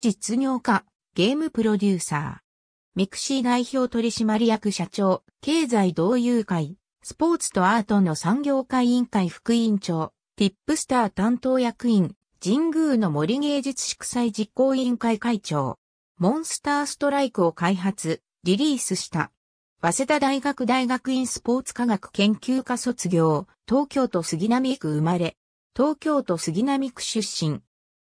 実業家、ゲームプロデューサー。ミクシー代表取締役社長、経済同友会、スポーツとアートの産業会委員会副委員長、ティップスター担当役員、神宮の森芸術祝祭実行委員会会長、モンスターストライクを開発、リリースした。早稲田大学大学院スポーツ科学研究科卒業、東京都杉並区生まれ、東京都杉並区出身。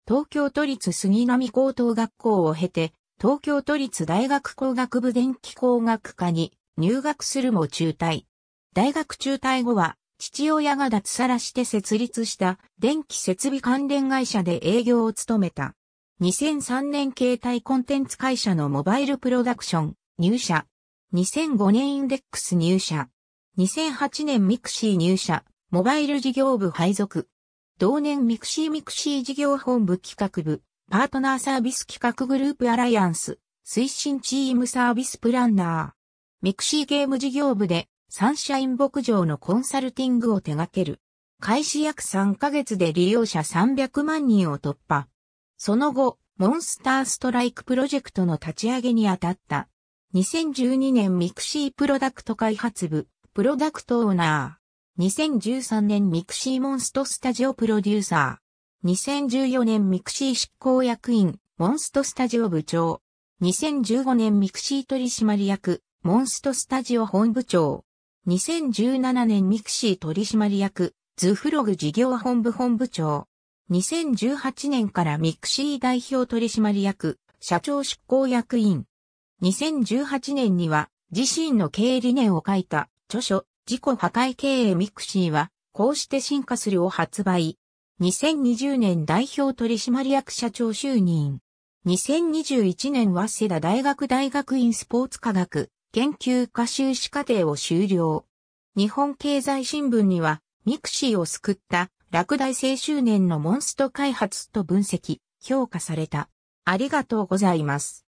東京都立杉並高等学校を経て、東京都立大学工学部電気工学科に入学するも中退。大学中退後は、父親が脱サラして設立した電気設備関連会社で営業を務めた。2003年携帯コンテンツ会社のモバイルプロダクション入社。2005年インデックス入社。2008年ミクシー入社。モバイル事業部配属。同年ミクシーミクシー事業本部企画部、パートナーサービス企画グループアライアンス、推進チームサービスプランナー。ミクシーゲーム事業部でサンシャイン牧場のコンサルティングを手掛ける。開始約3ヶ月で利用者300万人を突破。その後、モンスターストライクプロジェクトの立ち上げにあたった。2012年ミクシープロダクト開発部、プロダクトオーナー。2013年ミクシーモンストスタジオプロデューサー。2014年ミクシー執行役員、モンストスタジオ部長。2015年ミクシー取締役、モンストスタジオ本部長。2017年ミクシー取締役、ズフログ事業本部本部長。2018年からミクシー代表取締役、社長執行役員。2018年には自身の経営理念を書いた著書、自己破壊経営ミクシーは、こうして進化するを発売。2020年代表取締役社長就任。2021年は早稲田大学大学院スポーツ科学研究科修士課程を修了。日本経済新聞には、ミクシーを救った落第青周年のモンスト開発と分析、評価された。ありがとうございます。